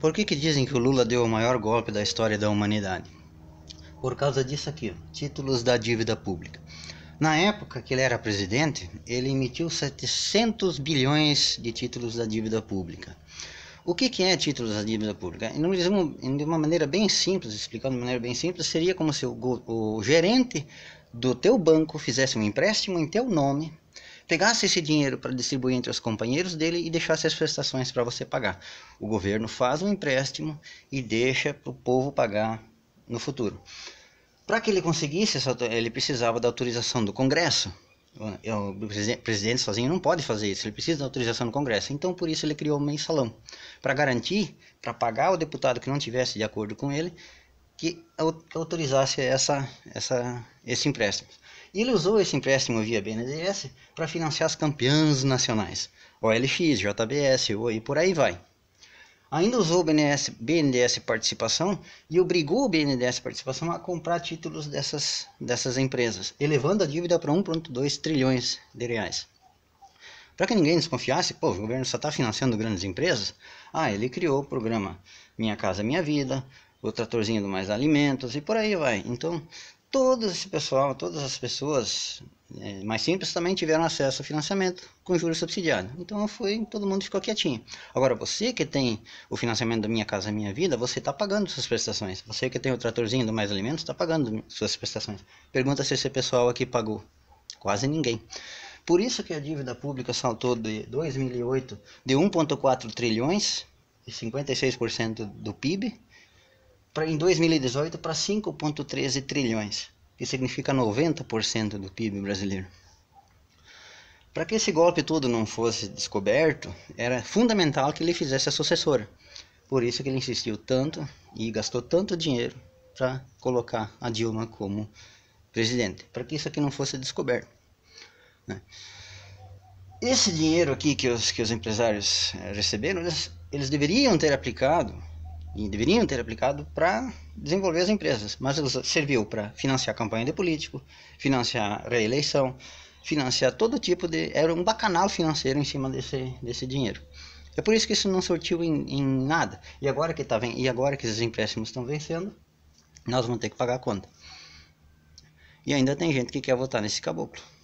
Por que, que dizem que o Lula deu o maior golpe da história da humanidade? Por causa disso aqui, ó, títulos da dívida pública. Na época que ele era presidente, ele emitiu 700 bilhões de títulos da dívida pública. O que, que é títulos da dívida pública? De uma maneira bem simples, explicando de maneira bem simples, seria como se o, o gerente do teu banco fizesse um empréstimo em teu nome pegasse esse dinheiro para distribuir entre os companheiros dele e deixasse as prestações para você pagar. O governo faz um empréstimo e deixa para o povo pagar no futuro. Para que ele conseguisse, ele precisava da autorização do Congresso. É, o presidente sozinho não pode fazer isso, ele precisa da autorização do Congresso. Então, por isso, ele criou o um mensalão para garantir, para pagar o deputado que não tivesse de acordo com ele, que autorizasse essa, essa, esse empréstimo. E ele usou esse empréstimo via BNDES para financiar as campeãs nacionais, OLX, JBS, e por aí vai. Ainda usou o BNDES, BNDES Participação e obrigou o BNDES Participação a comprar títulos dessas, dessas empresas, elevando a dívida para 1,2 trilhões de reais. Para que ninguém desconfiasse, pô, o governo só está financiando grandes empresas, ah, ele criou o programa Minha Casa Minha Vida, o tratorzinho do Mais Alimentos e por aí vai. Então, todo esse pessoal, todas as pessoas né, mais simples também tiveram acesso ao financiamento com juros subsidiados. Então foi, todo mundo ficou quietinho. Agora você que tem o financiamento da Minha Casa Minha Vida, você está pagando suas prestações. Você que tem o tratorzinho do Mais Alimentos está pagando suas prestações. Pergunta se esse pessoal aqui pagou. Quase ninguém. Por isso que a dívida pública saltou de 2008 de 1,4 trilhões e 56% do PIB pra, em 2018 para 5,13 trilhões, que significa 90% do PIB brasileiro. Para que esse golpe todo não fosse descoberto, era fundamental que ele fizesse a sucessora. Por isso que ele insistiu tanto e gastou tanto dinheiro para colocar a Dilma como presidente, para que isso aqui não fosse descoberto. Né? Esse dinheiro aqui que os, que os empresários eh, receberam, eles, eles deveriam ter aplicado e deveriam ter aplicado para desenvolver as empresas, mas serviu para financiar campanha de político, financiar reeleição, financiar todo tipo de. Era um bacanal financeiro em cima desse, desse dinheiro. É por isso que isso não sortiu em, em nada. E agora, que tá, e agora que esses empréstimos estão vencendo, nós vamos ter que pagar a conta. E ainda tem gente que quer votar nesse caboclo.